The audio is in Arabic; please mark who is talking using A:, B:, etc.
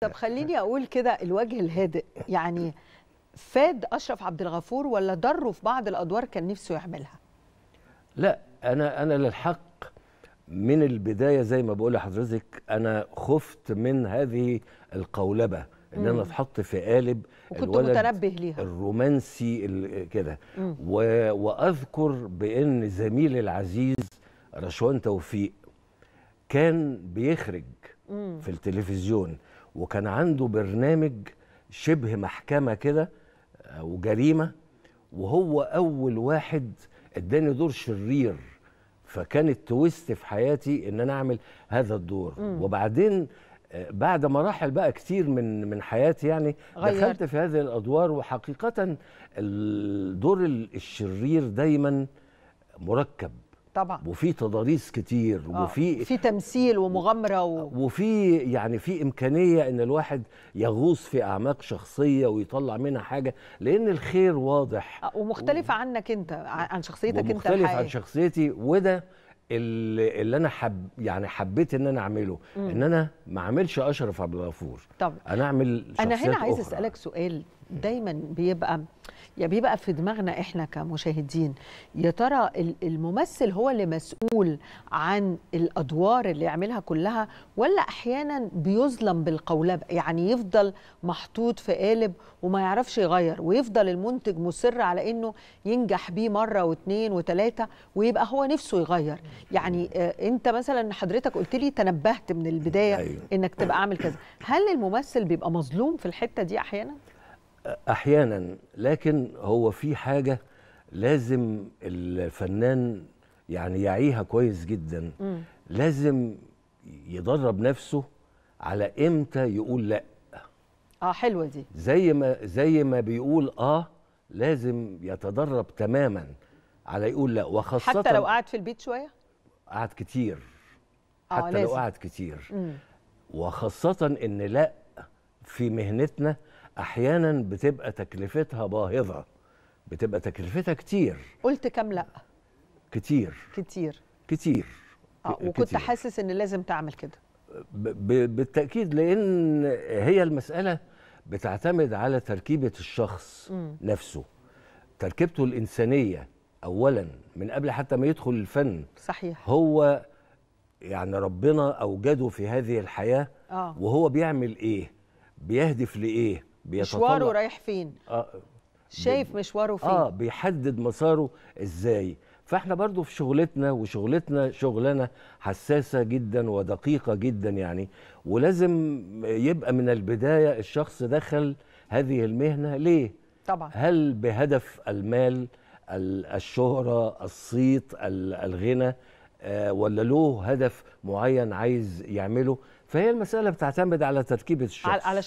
A: طب خليني اقول كده الوجه الهادئ يعني فاد اشرف عبد الغفور ولا ضره في بعض الادوار كان نفسه يعملها
B: لا انا انا للحق من البدايه زي ما بقول لحضرتك انا خفت من هذه القولبه ان انا اتحط في قالب وكنت متنبه ليها الرومانسي كده واذكر بان زميلي العزيز رشوان توفيق كان بيخرج مم. في التلفزيون وكان عنده برنامج شبه محكمه كده آه، وجريمه وهو اول واحد اداني دور شرير فكان التويست في حياتي ان انا اعمل هذا الدور مم. وبعدين آه، بعد مراحل بقى كتير من من حياتي يعني غير. دخلت في هذه الادوار وحقيقه الدور الشرير دايما مركب طبعا وفي تضاريس كتير آه. وفي في
A: تمثيل
B: ومغامره و... آه، وفي يعني في امكانيه ان الواحد يغوص في اعماق شخصيه ويطلع منها حاجه لان الخير واضح
A: آه ومختلفه و... عنك انت عن شخصيتك انت مختلف عن
B: شخصيتي وده اللي, اللي انا حب يعني حبيت ان انا اعمله مم. ان انا ما اعملش اشرف عبد الغفور طبعا انا اعمل انا هنا عايز
A: اسالك سؤال دايما بيبقى يا يعني بيبقى في دماغنا احنا كمشاهدين يا ترى الممثل هو اللي مسؤول عن الادوار اللي يعملها كلها ولا احيانا بيظلم بالقولب يعني يفضل محطوط في قالب وما يعرفش يغير ويفضل المنتج مصر على انه ينجح بيه مره واثنين وثلاثه ويبقى هو نفسه يغير يعني آه، انت مثلا حضرتك قلت لي تنبهت من البدايه أيوه. انك تبقى عامل كذا هل الممثل بيبقى مظلوم في الحته دي احيانا
B: احيانا لكن هو في حاجه لازم الفنان يعني يعيها كويس جدا م. لازم يدرب نفسه على امتى يقول لا
A: اه حلوه دي
B: زي ما زي ما بيقول اه لازم يتدرب تماما على يقول لا وخاصه حتى لو
A: قعد في البيت شويه
B: قعد كتير آه، حتى لازم. لو قعد كتير مم. وخاصه ان لا في مهنتنا احيانا بتبقى تكلفتها باهظه بتبقى تكلفتها كتير
A: قلت كام لا كتير كتير كتير اه وكنت كتير. حاسس ان لازم تعمل كده
B: بالتاكيد لان هي المساله بتعتمد على تركيبه الشخص م. نفسه تركيبته الانسانيه اولا من قبل حتى ما يدخل الفن صحيح هو يعني ربنا اوجده في هذه الحياه آه. وهو بيعمل ايه بيهدف لايه مشواره
A: رايح فين آه, آه، شايف مشواره آه، فين اه
B: بيحدد مساره ازاي فاحنا برضو في شغلتنا وشغلتنا شغلانه حساسه جدا ودقيقه جدا يعني ولازم يبقى من البدايه الشخص دخل هذه المهنه ليه طبعا هل بهدف المال الشهره الصيت الغنى آه، ولا له هدف معين عايز يعمله فهي المساله بتعتمد على تركيبه الشخص على